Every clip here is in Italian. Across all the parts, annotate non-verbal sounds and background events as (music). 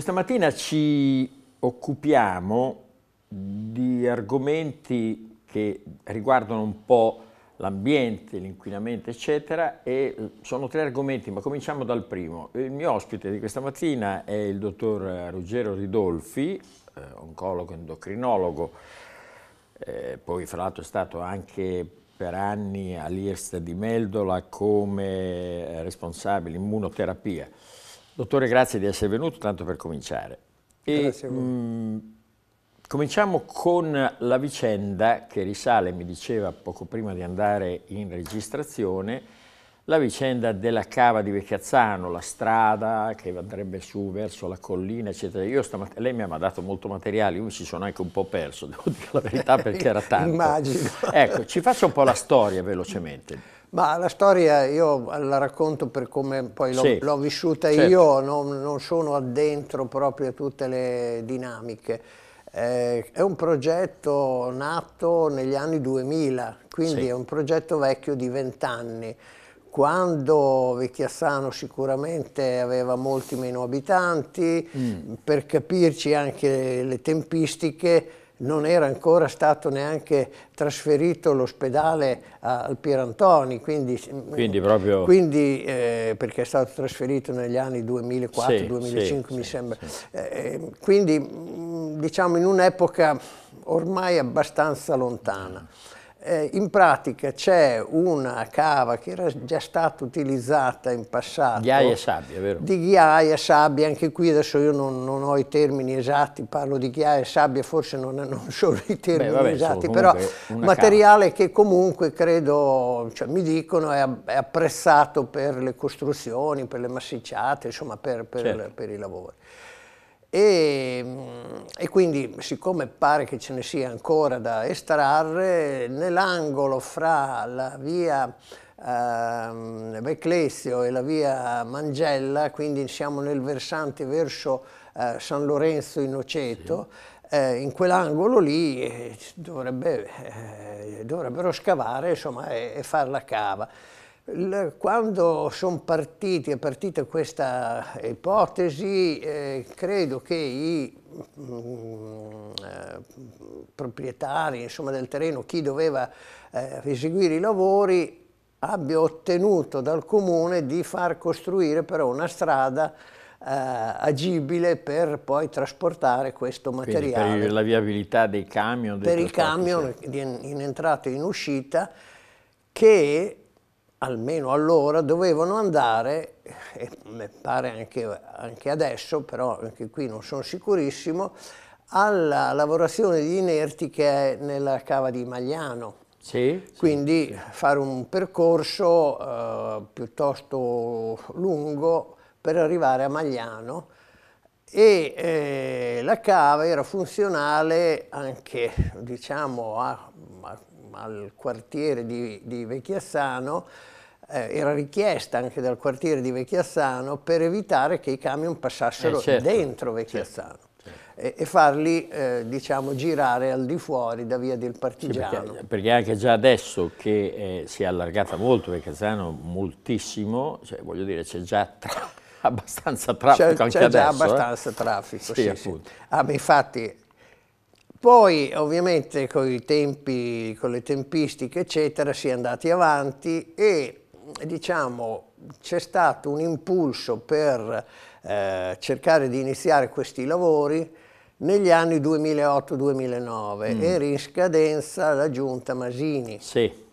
Questa mattina ci occupiamo di argomenti che riguardano un po' l'ambiente, l'inquinamento, eccetera, e sono tre argomenti, ma cominciamo dal primo. Il mio ospite di questa mattina è il dottor Ruggero Ridolfi, eh, oncologo endocrinologo, eh, poi fra l'altro è stato anche per anni all'IRST di Meldola come responsabile immunoterapia. Dottore, grazie di essere venuto, tanto per cominciare. E, mh, mm, cominciamo con la vicenda che risale, mi diceva poco prima di andare in registrazione, la vicenda della cava di Vecchiazzano, la strada che andrebbe su verso la collina, eccetera. Io lei mi ha dato molto materiale, io mi ci sono anche un po' perso, (laughs) devo dire la verità, perché era (laughs) tanto. Immagino. Ecco, ci faccio un po' la storia velocemente. Ma la storia io la racconto per come poi l'ho, sì, vissuta certo. io, non, non, sono addentro proprio a tutte le dinamiche. Eh, è un progetto nato negli anni 2000, quindi sì. è un progetto vecchio di vent'anni. Quando Vecchiassano sicuramente aveva molti meno abitanti, mm. per capirci anche le tempistiche, non era ancora stato neanche trasferito l'ospedale al Pirantoni, quindi, mm, quindi, proprio... quindi eh, perché è stato trasferito negli anni 2004-2005 sì, sì, mi sembra, sì, eh, eh quindi mm, diciamo in un'epoca ormai abbastanza lontana. Eh, in pratica c'è una cava che era già stata utilizzata in passato. Ghiaia e sabbia, vero? Di ghiaia e sabbia, anche qui adesso io non, non, ho i termini esatti, parlo di ghiaia e sabbia, forse non, non (laughs) sono i termini Beh, vabbè, esatti, però materiale cava. che comunque credo, cioè, mi dicono, è, è, apprezzato per le costruzioni, per le massicciate, insomma per, per, certo. per i lavori. E, e, quindi siccome pare che ce ne sia ancora da estrarre, nell'angolo fra la via eh, Beclezio e la via Mangella, quindi siamo nel versante verso eh, San Lorenzo in Oceto, sì. eh, in quell'angolo lì eh, dovrebbe, eh, dovrebbero scavare insomma, e, e far la cava. Quando sono partiti, è partita questa ipotesi, eh, credo che i mh, mm, eh, proprietari insomma, del terreno, chi doveva eh, eseguire i lavori, abbia ottenuto dal comune di far costruire però una strada eh, agibile per poi trasportare questo materiale. Quindi per la viabilità dei camion? Dei per i camion in entrata e in uscita che almeno allora, dovevano andare, e mi pare anche, anche, adesso, però anche qui non sono sicurissimo, alla lavorazione di inerti che è nella cava di Magliano. Sì, Quindi sì, fare un percorso eh, piuttosto lungo per arrivare a Magliano e eh, la cava era funzionale anche diciamo, a, a al quartiere di, di Vecchiassano eh, era richiesta anche dal quartiere di Vecchiassano per evitare che i camion passassero eh certo, dentro Vecchiassano. Certo. certo. E, e farli eh, diciamo, girare al di fuori da via del Partigiano. Sì, perché, perché, anche già adesso che eh, si è allargata molto Vecchiassano, moltissimo, cioè, voglio dire c'è già (laughs) abbastanza traffico anche adesso. C'è già eh. abbastanza traffico, sì, sì, sì. Ah, beh, infatti poi ovviamente con i tempi, con le tempistiche eccetera si è andati avanti e diciamo c'è stato un impulso per eh, cercare di iniziare questi lavori negli anni 2008-2009 mm. era in scadenza la giunta Masini. Sì.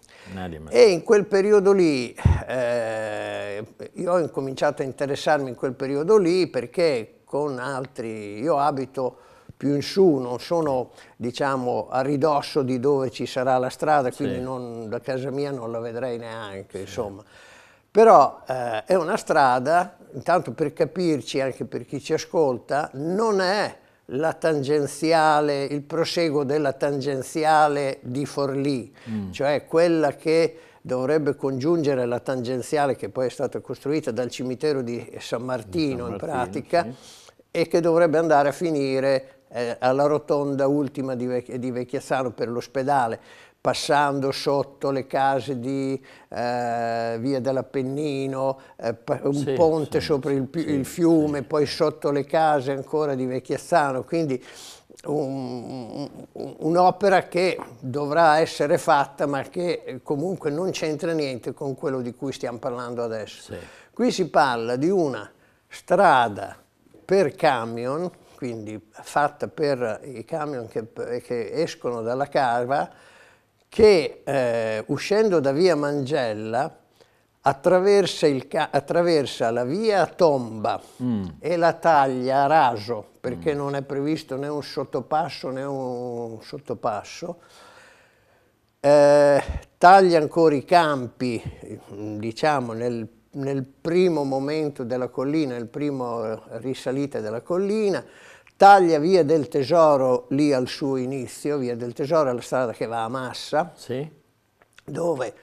E in quel periodo lì, eh, io ho incominciato a interessarmi in quel periodo lì perché con altri, io abito più in su, non sono diciamo, a ridosso di dove ci sarà la strada, quindi sì. non, da casa mia non la vedrei neanche, sì. insomma. Però eh, è una strada, intanto per capirci, anche per chi ci ascolta, non è la tangenziale, il proseguo della tangenziale di Forlì, mm. cioè quella che dovrebbe congiungere la tangenziale che poi è stata costruita dal cimitero di San Martino, di San Martino in pratica, sì. e che dovrebbe andare a finire eh, alla rotonda ultima di, Vec di Vecchiazzano per l'ospedale, passando sotto le case di eh, Via dell'Appennino, eh, un sì, ponte sì, sopra il, sì, il fiume, poi sotto le case ancora di Vecchiazzano, quindi un'opera un, un che dovrà essere fatta ma che comunque non c'entra niente con quello di cui stiamo parlando adesso. Qui si parla di una strada per camion quindi fatta per i camion che, che escono dalla cava, che eh, uscendo da via Mangella attraversa, il, attraversa la via Tomba mm. e la taglia a raso, perché mm. non è previsto né un sottopasso né un sottopasso, eh, taglia ancora i campi, diciamo, nel nel primo momento della collina, nel primo eh, risalita della collina, taglia via del tesoro lì al suo inizio, via del tesoro è la strada che va a Massa, sì. dove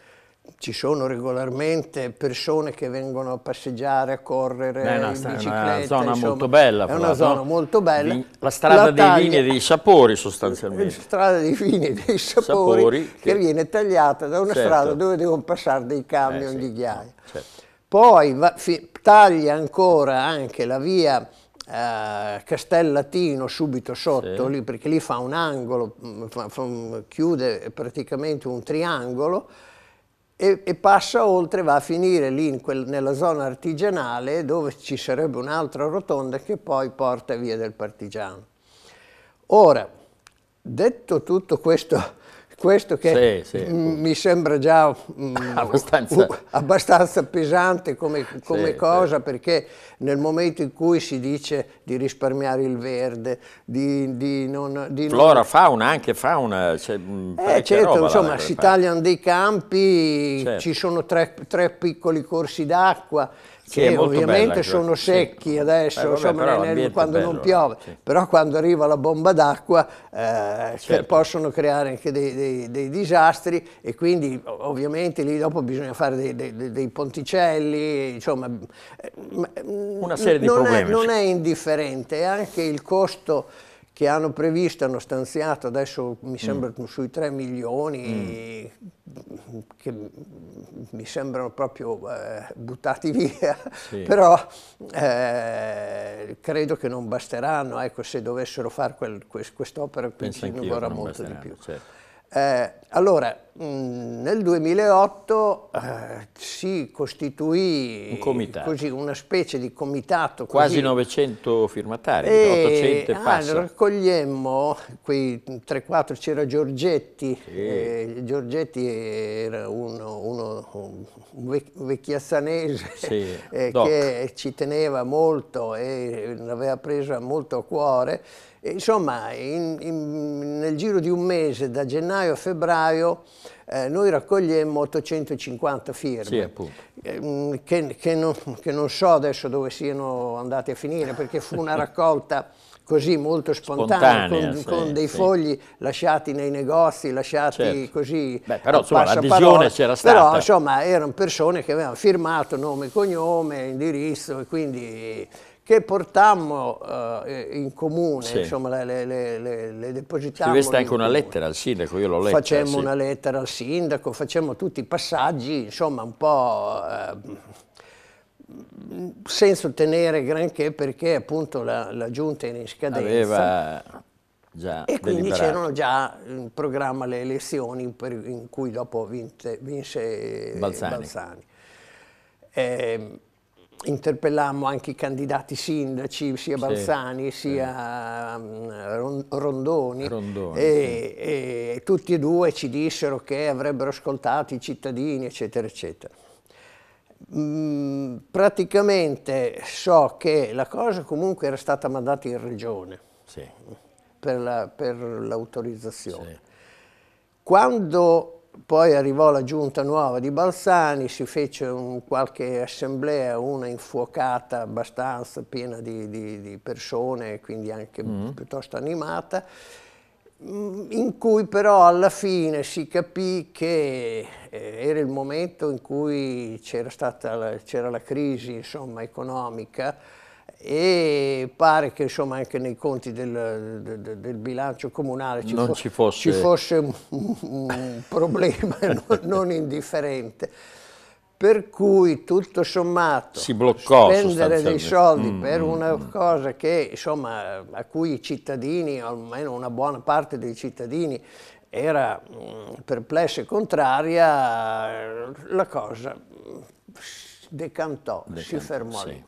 ci sono regolarmente persone che vengono a passeggiare, a correre, Beh, no, in bicicletta. È una zona insomma, molto bella. È una zona no? molto bella. La strada la dei taglia, vini e dei sapori sostanzialmente. La strada dei vini e dei sapori, sapori che... che... viene tagliata da una certo. strada dove devono passare dei camion eh, sì, di ghiaia. Certo poi va, fi, taglia ancora anche la via eh, Castellatino subito sotto, sì. lì, perché lì fa un angolo, mm, fa, fa, chiude praticamente un triangolo e, e, passa oltre, va a finire lì quel, nella zona artigianale dove ci sarebbe un'altra rotonda che poi porta via del partigiano. Ora, detto tutto questo questo che sì, sì. mi sembra già mm, (laughs) abbastanza. abbastanza. pesante come, come sì, cosa perché nel momento in cui si dice di risparmiare il verde, di, di non... Di Flora, non... fauna, anche fauna. Cioè, eh, certo, insomma si tagliano dei campi, certo. ci sono tre, tre piccoli corsi d'acqua sì, che ovviamente sono secchi eh, adesso, Beh, vabbè, insomma, nel, quando bello, non piove, sì. però quando arriva la bomba d'acqua eh, certo. possono creare anche dei, dei, dei, disastri e quindi ovviamente lì dopo bisogna fare dei, dei ponticelli, insomma eh, una serie di non problemi. È, non è indifferente, anche il costo che hanno previsto, hanno stanziato adesso mi sembra mm. sui 3 milioni mm. che mi sembrano proprio eh, buttati via, sì. (laughs) però eh, credo che non basteranno, ecco se dovessero fare quest'opera quindi ci vorrà molto di più. Certo. Eh, allora, Mm, nel 2008 eh, si costituì Un così, una specie di comitato. Quasi 900 firmatari, e, 800 e ah, passa. Ah, raccogliemmo quei 3-4, c'era Giorgetti, sì. eh, Giorgetti era uno, uno un vecchiazzanese sì. (laughs) eh, che ci teneva molto e l'aveva presa molto a cuore. insomma, in, in, nel giro di un mese, da gennaio a febbraio, eh, noi raccogliemmo 850 firme, sì, ehm, che, che, non, che, non, so adesso dove siano andate a finire, perché fu una (laughs) raccolta così molto spontanea, spontanea con, sì, con, dei sì. fogli lasciati nei negozi, lasciati certo. così. Beh, però insomma, l'adesione c'era stata. Però insomma erano persone che avevano firmato nome, cognome, indirizzo e quindi che portammo eh, in comune, sì. insomma, le, le, le, le depositammo. Scriveste anche una lettera al sindaco, io l'ho letta. Facemmo sì. una lettera al sindaco, facemmo tutti i passaggi, insomma, un po'... Eh, senza ottenere granché perché appunto la, la giunta era in scadenza Aveva già e quindi c'erano già in programma le elezioni per, in cui dopo vinse, vinse Balzani. Balzani. Eh, interpellammo anche i candidati sindaci, sia Balzani sì, sia sì. Mm, Rondoni, Rondoni e, sì. e, tutti e due ci dissero che avrebbero ascoltato i cittadini, eccetera, eccetera. Mm, praticamente so che la cosa comunque era stata mandata in regione per l'autorizzazione. La, Quando poi arrivò la giunta nuova di Balsani, si fece un, qualche assemblea, una infuocata abbastanza piena di, di, di persone, quindi anche mm. piuttosto animata, mm, in cui però alla fine si capì che eh, era il momento in cui c'era la, la crisi insomma, economica e pare che insomma, anche nei conti del, del, del bilancio comunale ci, fo ci, fosse... ci fosse, un, un problema (laughs) non, non, indifferente. Per cui tutto sommato spendere dei soldi mm, per mm, una mm, cosa che, insomma, a cui i cittadini, almeno una buona parte dei cittadini, era mm, perplessa e contraria, la cosa decantò, decantò si fermò sì. lì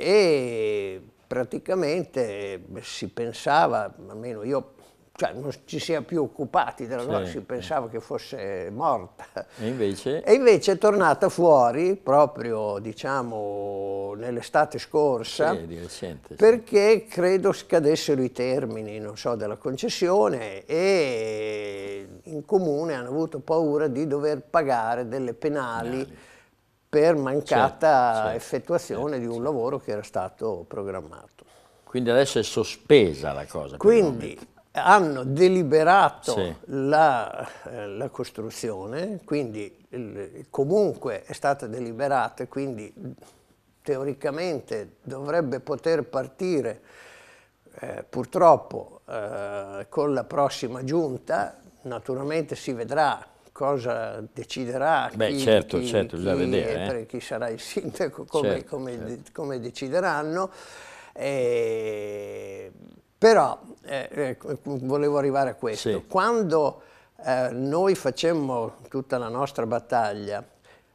e praticamente eh, si pensava, almeno io, cioè non ci si è più occupati della sì. si pensava che fosse morta. E invece? E invece è tornata fuori proprio, diciamo, nell'estate scorsa, sì, di recente, sì. perché credo scadessero i termini, non so, della concessione e in comune hanno avuto paura di dover pagare delle penali. penali per mancata certo, certo effettuazione certo, di un certo. lavoro che era stato programmato. Quindi adesso è sospesa la cosa. Quindi hanno deliberato sì. la, eh, la, costruzione, quindi il, comunque è stata deliberata, quindi teoricamente dovrebbe poter partire eh, purtroppo eh, con la prossima giunta, naturalmente si vedrà cosa deciderà, Beh, chi, certo, chi, certo, chi, vedere, eh? chi, sarà il sindaco, come, certo, come, certo. de, come decideranno. Eh, però eh, ecco, volevo arrivare a questo. Sì. Quando eh, noi facemmo tutta la nostra battaglia,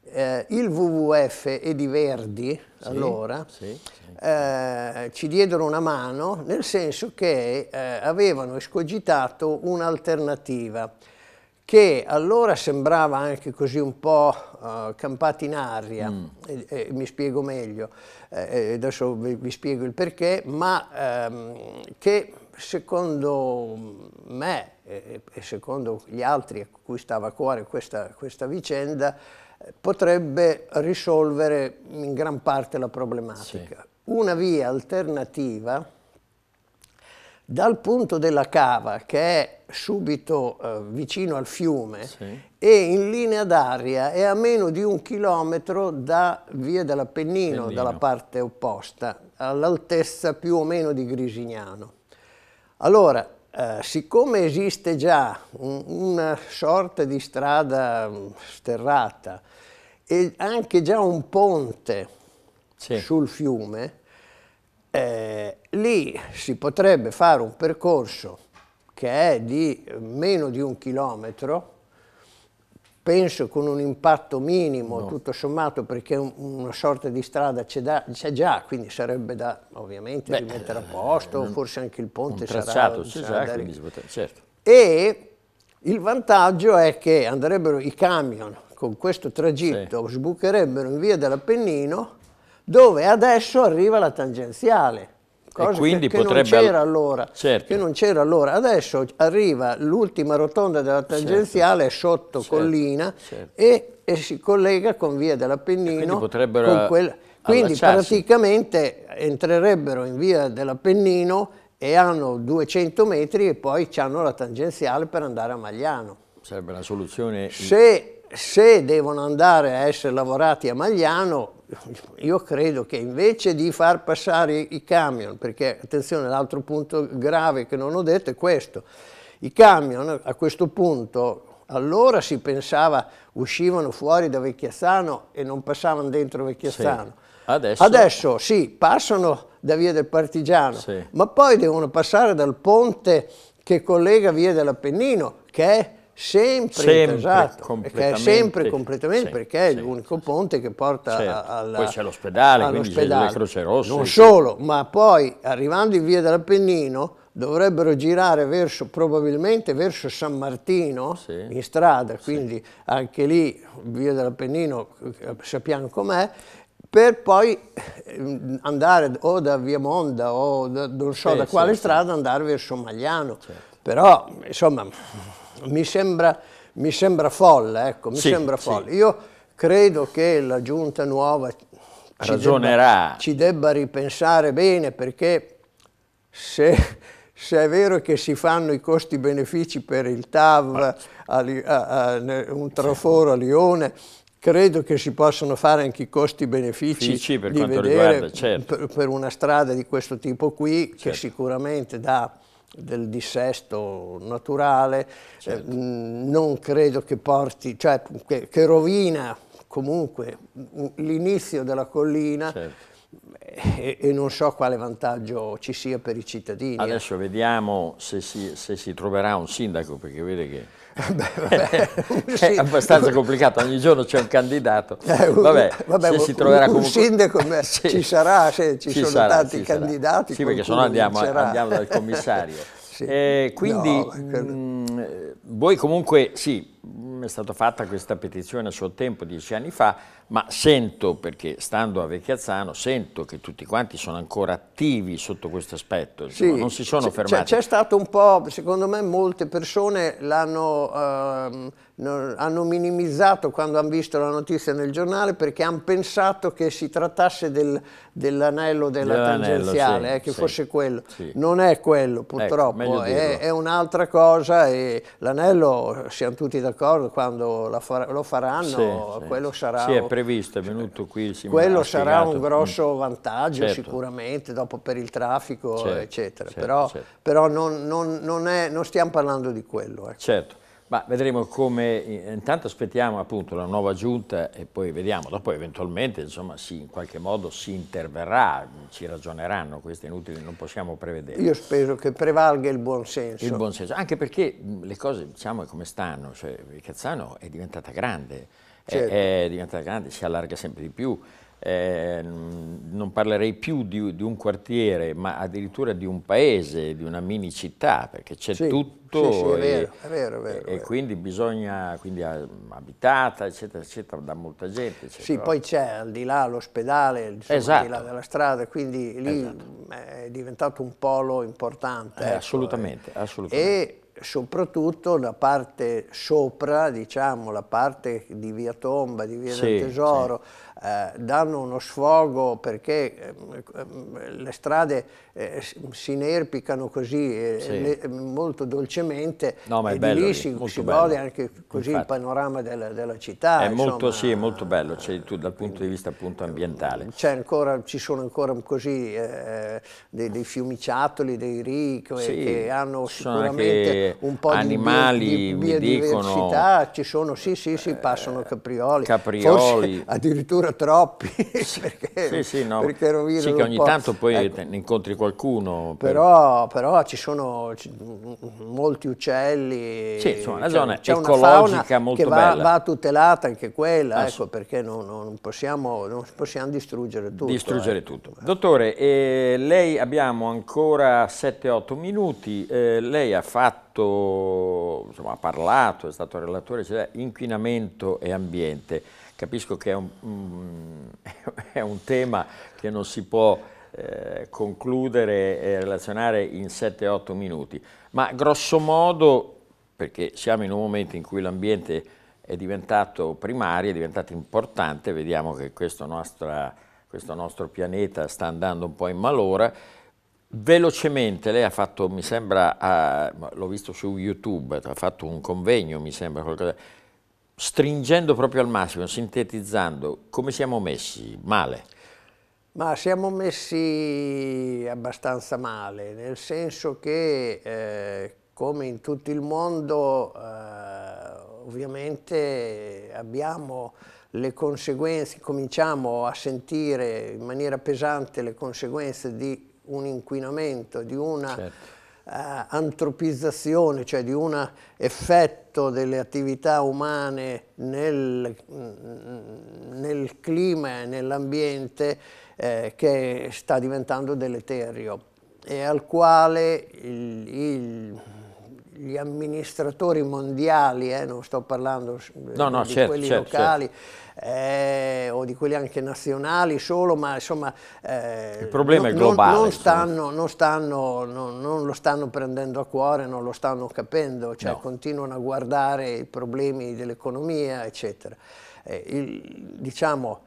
eh, il WWF ed i Verdi, sì, allora, sì, eh, ci diedero una mano nel senso che avevano escogitato un'alternativa che allora sembrava anche così un po' uh, in aria, mm. e, e, mi spiego meglio, e, eh, eh, adesso vi, vi, spiego il perché, ma ehm, che secondo me e, e, secondo gli altri a cui stava a cuore questa, questa vicenda, potrebbe risolvere in gran parte la problematica. Sì. Una via alternativa dal punto della cava che è subito eh, vicino al fiume sì. e in linea d'aria è a meno di un chilometro da via dell'Appennino, dalla parte opposta, all'altezza più o meno di Grisignano. Allora, eh, siccome esiste già un, una sorta di strada mm, sterrata e anche già un ponte sì. sul fiume, eh, lì si potrebbe fare un percorso che è di meno di un chilometro, penso con un impatto minimo, no. tutto sommato, perché una sorta di strada c'è, già, quindi sarebbe da ovviamente Beh, rimettere a eh, posto, un, forse anche il ponte sarà, sarà, certo, sarà potrebbe, certo. E il vantaggio è che andrebbero i camion con questo tragitto, sì. sbucherebbero in via dell'Appennino dove adesso arriva la tangenziale. Cosa che, certo. che, non c'era allora, certo. allora, Adesso arriva l'ultima rotonda della certo. tangenziale certo. sotto certo. collina certo. e, e, si collega con via dell'Appennino. Quindi, quella... quindi praticamente entrerebbero in via dell'Appennino e hanno 200 metri e poi hanno la tangenziale per andare a Magliano. Sarebbe la soluzione... Se, se devono andare a essere lavorati a Magliano, (laughs) io credo che invece di far passare i camion, perché attenzione l'altro punto grave che non ho detto è questo, i camion a questo punto allora si pensava uscivano fuori da Vecchiazzano e non passavano dentro Vecchiazzano. Sì. Adesso... Adesso sì, passano da via del Partigiano, sì. ma poi devono passare dal ponte che collega via dell'Appennino, che è sempre, sempre esatto, è sempre completamente sempre, perché è l'unico ponte che porta certo. alla, poi c'è l'ospedale, quindi c'è la Croce Rossa non solo, ma poi arrivando in via dell'Appennino dovrebbero girare verso, probabilmente verso San Martino sì. in strada, quindi sì. anche lì via dell'Appennino sappiamo com'è per poi eh, andare o da Via Monda o da, non so sì, da quale strada andare verso Magliano. Certo. Però, insomma, mi sembra, mi sembra folle, ecco, mi sì, sembra folle. Sì. Io credo che la giunta nuova ci debba, ci debba, ripensare bene perché se, se, è vero che si fanno i costi-benefici per il TAV, a, a, a, un traforo a Lione, credo che si possano fare anche i costi-benefici di certo. per, per, una strada di questo tipo qui certo. che sicuramente dà del dissesto naturale, eh, certo. eh, non credo che porti, cioè che, che rovina comunque l'inizio della collina certo. Eh, e, e, non so quale vantaggio ci sia per i cittadini. Eh. Adesso vediamo se si, se si troverà un sindaco, perché vede che (laughs) Vabbè, (laughs) è abbastanza complicato, ogni giorno c'è un candidato. Eh, vabbè, vabbè se si troverà un, comunque... sindaco (laughs) sì. ci sarà, se ci, ci sono sarà, tanti ci candidati. Sì, perché se no andiamo, andiamo, dal commissario. sì. eh, quindi no, mh, mm, voi comunque, sì, come è stata fatta questa petizione a suo tempo, dieci anni fa, ma sento, perché stando a Vecchiazzano, sento che tutti quanti sono ancora attivi sotto questo aspetto, sì, non si sono fermati. C'è stato un po', secondo me molte persone l'hanno ehm, minimizzato quando hanno visto la notizia nel giornale perché hanno pensato che si trattasse del, dell'anello della tangenziale, sì, eh, che sì, fosse quello. Non è quello ecco, purtroppo, ecco, è, è un'altra cosa e l'anello siamo tutti d'accordo quando la, lo faranno, sì, quello sì. sarà... Sì, è previsto, è cioè, venuto qui. quello sarà un grosso mm. vantaggio certo. sicuramente, dopo per il traffico, certo, eccetera. Certo, però, certo. però non, non, non, è, non, stiamo parlando di quello. Eh. Certo. Ma vedremo come, intanto aspettiamo appunto la nuova giunta e poi vediamo, dopo eventualmente insomma si, in qualche modo si interverrà, ci ragioneranno, questo è inutile, non possiamo prevedere. Io spero che prevalga il buon senso. Il buon senso, anche perché le cose diciamo come stanno, cioè Cazzano è diventata grande, certo. è, è diventata grande, si allarga sempre di più, eh, non parlerei più di, di, un quartiere, ma addirittura di un paese, di una mini città, perché c'è sì, tutto. Sì, sì, è vero, e, è vero, è vero, e quindi bisogna, quindi ah, abitata, eccetera, eccetera, da molta gente. Eccetera. Sì, poi c'è al di là l'ospedale, esatto. al di là esatto. della strada, quindi lì esatto. è diventato un polo importante. Eh, ecco, assolutamente, eh. assolutamente. E, soprattutto la parte sopra, diciamo, la parte di Via Tomba, di Via sì, del Tesoro, sì. eh, danno uno sfogo perché eh, le strade eh, si inerpicano così eh, sì. le, molto dolcemente no, e bello, lì si, si gode anche così Infatti. il panorama della, della città. È insomma, molto, sì, è molto bello cioè, tu, dal punto di vista appunto, ambientale. Ancora, ci sono ancora così eh, dei, dei, fiumiciattoli, dei ricchi eh, che hanno sicuramente un po' animali di, di, di biodiversità, ci sono, sì, sì, sì, passano eh, caprioli, caprioli. Forse addirittura troppi, (laughs) perché, sì, sì, no. perché rovinano Sì, che ogni tanto poi ecco. ne incontri qualcuno. Per... Però, però, ci sono molti uccelli, sì, insomma, una zona c'è ecologica molto che va, bella. va tutelata anche quella, ah, ecco, perché non, non, possiamo, non, possiamo, distruggere tutto. Distruggere eh. tutto. Dottore, eh, lei abbiamo ancora 7-8 minuti, eh, lei ha fatto fatto, insomma, ha parlato, è stato relatore, eccetera, cioè, inquinamento e ambiente. Capisco che è un, mm, (laughs) è un tema che non si può eh, concludere e relazionare in 7-8 minuti, ma grosso modo, perché siamo in un momento in cui l'ambiente è diventato primario, è diventato importante, vediamo che questo, nostra, questo nostro pianeta sta andando un po' in malora, Velocemente, lei ha fatto, mi sembra, l'ho visto su YouTube, ha fatto un convegno, mi sembra, qualcosa, stringendo proprio al massimo, sintetizzando, come siamo messi? Male? Ma siamo messi abbastanza male, nel senso che, eh, come in tutto il mondo, eh, ovviamente abbiamo le conseguenze, cominciamo a sentire in maniera pesante le conseguenze di un inquinamento, di una certo. Uh, antropizzazione, cioè di un effetto delle attività umane nel, mm, nel clima e nell'ambiente eh, che sta diventando deleterio e al quale il, il gli amministratori mondiali, eh, non sto parlando no, no, di certo, quelli certo, locali certo. Eh, o di quelli anche nazionali solo, ma insomma eh, il problema non, è globale. Non, stanno, non, stanno, non, lo stanno prendendo a cuore, non lo stanno capendo, cioè no. continuano a guardare i problemi dell'economia, eccetera. Eh, il, diciamo,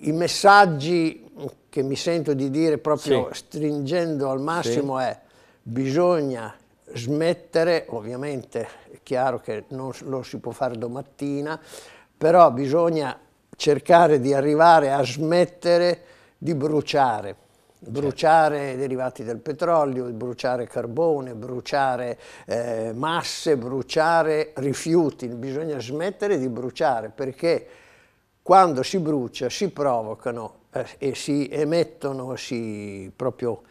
i messaggi che mi sento di dire proprio sì. stringendo al massimo sì. è bisogna smettere, ovviamente è chiaro che non lo si può fare domattina, però bisogna cercare di arrivare a smettere di bruciare, certo. bruciare certo. derivati del petrolio, bruciare carbone, bruciare eh, masse, bruciare rifiuti, bisogna smettere di bruciare perché quando si brucia si provocano eh, e si emettono, si proprio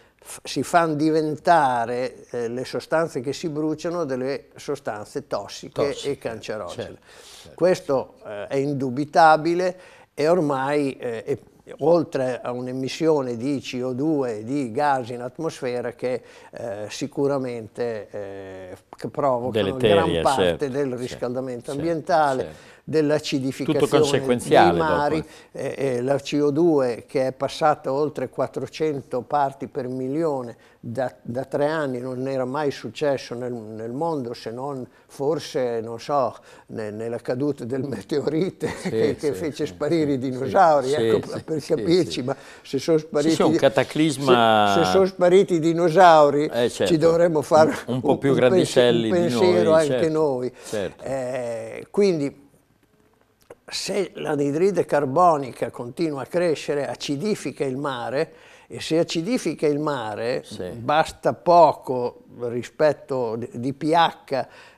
si fanno diventare eh, le sostanze che si bruciano delle sostanze tossiche, tossiche e cancerogene. Certo, certo. Questo eh, è indubitabile e ormai eh, è oltre a un'emissione di CO2 di gas in atmosfera che eh, sicuramente eh, provocano gran parte certo, del certo, riscaldamento certo, ambientale. Certo dell'acidificazione dei mari, eh, eh, eh la CO2 che è passata oltre 400 parti per milione da, da tre anni, non era mai successo nel, nel mondo se non forse, non so, ne, nella caduta del mm. meteorite sì, (laughs) che, che sì, fece sì, sparire i dinosauri, ecco, per capirci, ma se sono spariti... un cataclisma... Se, se sono spariti i dinosauri eh, certo. ci dovremmo fare un, un po' più un, un pensiero di noi, anche certo. noi. Certo. Eh, quindi se l'anidride carbonica continua a crescere acidifica il mare e se acidifica il mare sì. basta poco rispetto di pH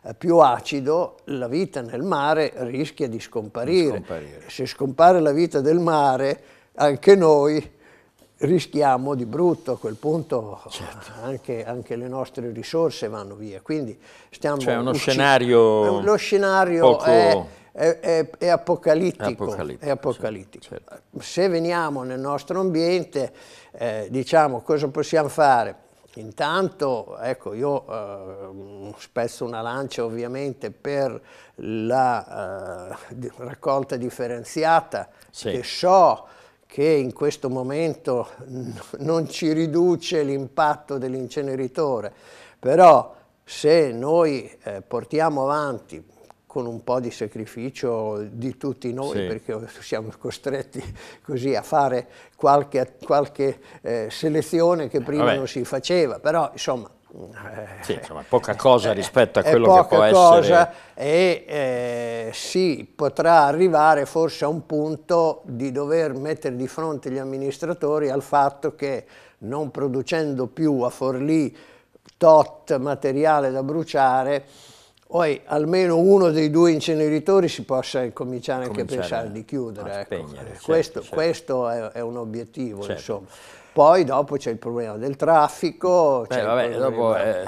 eh, più acido, la vita nel mare rischia di scomparire. Di scomparire. Se scompare la vita del mare, anche noi rischiamo di brutto, a quel punto certo. anche, anche, le nostre risorse vanno via. Quindi stiamo... Cioè uno scenario... Lo scenario poco... è è, è, è apocalittico. apocalittico, apocalittico. Sì, certo. Se veniamo nel nostro ambiente, eh, diciamo cosa possiamo fare? Intanto, ecco, io eh, spezzo una lancia ovviamente per la eh, raccolta differenziata, sì. che so che in questo momento non ci riduce l'impatto dell'inceneritore, però se noi eh, portiamo avanti con un po' di sacrificio di tutti noi, sì. perché siamo costretti così a fare qualche, qualche eh, selezione che prima Vabbè. non si faceva, però insomma... Eh, sì, insomma, poca cosa eh, rispetto a eh, quello che può cosa, essere... E si potrà arrivare forse a un punto di dover mettere di fronte gli amministratori al fatto che non producendo più a Forlì tot materiale da bruciare, poi almeno uno dei due inceneritori si possa cominciare anche cominciare a pensare di chiudere. A ecco. certo, questo, certo. questo è, è, un obiettivo, certo. insomma. Poi dopo c'è il problema del traffico. Beh, vabbè, dopo, eh,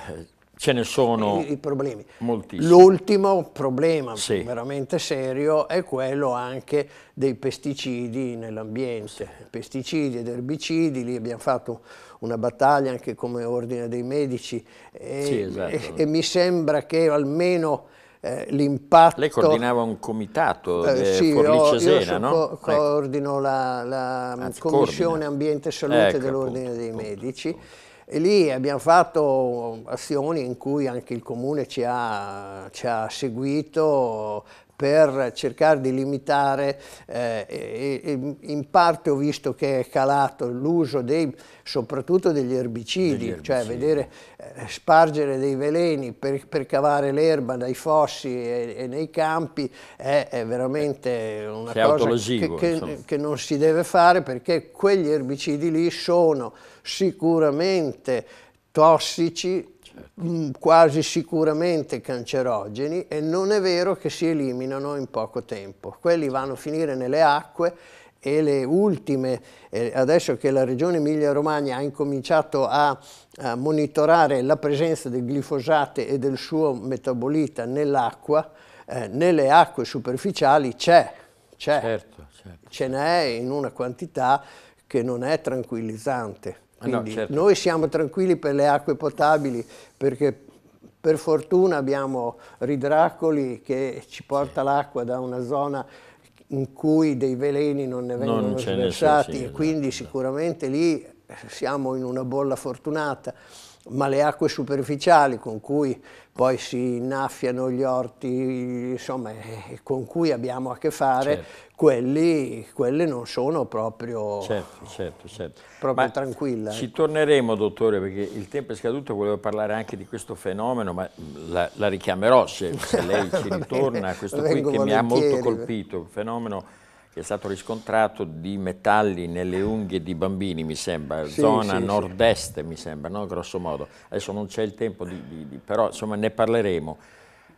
Ce ne sono i, i problemi. moltissimi. L'ultimo problema sì. veramente serio è quello anche dei pesticidi nell'ambiente. Sì. Pesticidi ed erbicidi, lì abbiamo fatto una battaglia anche come ordine dei medici e, sì, esatto. e, e mi sembra che almeno eh, l'impatto... Lei coordinava un comitato eh, eh sì, Forlì-Cesena, no? Co ecco. coordino la, la Anzi, commissione coordina. ambiente e salute ecco, dell'ordine dei appunto, medici. Appunto e lì abbiamo fatto azioni in cui anche il comune ci ha, ci ha seguito per cercare di limitare, eh, e, in parte ho visto che è calato l'uso soprattutto degli erbicidi, degli cioè erbicidi, cioè vedere eh, spargere dei veleni per, per cavare l'erba dai fossi e, e nei campi è, è veramente eh, una che cosa che, che, che non si deve fare perché quegli erbicidi lì sono sicuramente tossici Mm, quasi sicuramente cancerogeni e non è vero che si eliminano in poco tempo. Quelli vanno a finire nelle acque e le ultime, eh, adesso che la regione Emilia-Romagna ha incominciato a, monitorare la presenza del glifosate e del suo metabolita nell'acqua, eh, nelle acque superficiali c'è, c'è, certo, certo. ce n'è in una quantità che non è tranquillizzante. Ah, quindi no, certo. noi siamo tranquilli per le acque potabili perché per fortuna abbiamo Ridracoli che ci porta l'acqua da una zona in cui dei veleni non ne vengono non sversati e quindi esatto. sicuramente lì siamo in una bolla fortunata ma le acque superficiali con cui poi si innaffiano gli orti, insomma, con cui abbiamo a che fare, certo. quelli, quelle non sono proprio, certo, certo, certo. proprio tranquille. Ci ecco. torneremo, dottore, perché il tempo è scaduto, volevo parlare anche di questo fenomeno, ma la, la richiamerò se, se lei (laughs) ci ritorna, questo qui che mi ha molto colpito, un fenomeno è stato riscontrato di metalli nelle unghie di bambini, mi sembra, sì, zona sì, nord-est, sì. mi sembra, no? grosso modo. Adesso non c'è il tempo, di, di, di, però insomma ne parleremo.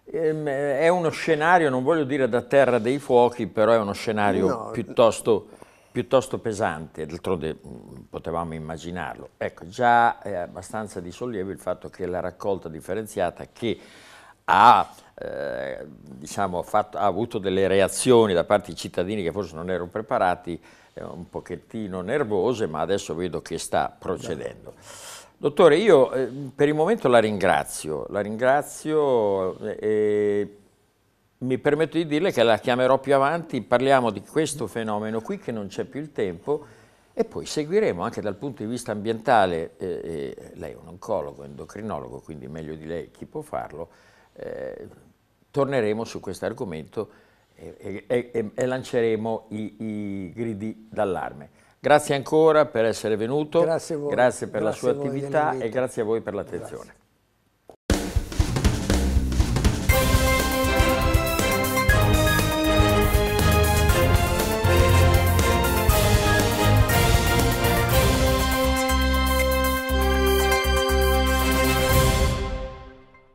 Ehm, è uno scenario, non voglio dire da terra dei fuochi, però è uno scenario no. piuttosto, piuttosto, pesante, d'altronde mm, potevamo immaginarlo. Ecco, già è abbastanza di sollievo il fatto che la raccolta differenziata che ha eh, diciamo, fatto, ha avuto delle reazioni da parte di cittadini che forse non erano preparati, eh, un pochettino nervose, ma adesso vedo che sta procedendo. Dottore, io eh, per il momento la ringrazio, la ringrazio eh, e mi permetto di dirle che la chiamerò più avanti, parliamo di questo fenomeno qui che non c'è più il tempo, e poi seguiremo anche dal punto di vista ambientale, eh, eh, lei è un oncologo, endocrinologo, quindi meglio di lei chi può farlo, eh, torneremo su questo argomento e, e, e, e lanceremo i, i gridi d'allarme. Grazie ancora per essere venuto, grazie, grazie per grazie la sua attività e grazie a voi per l'attenzione.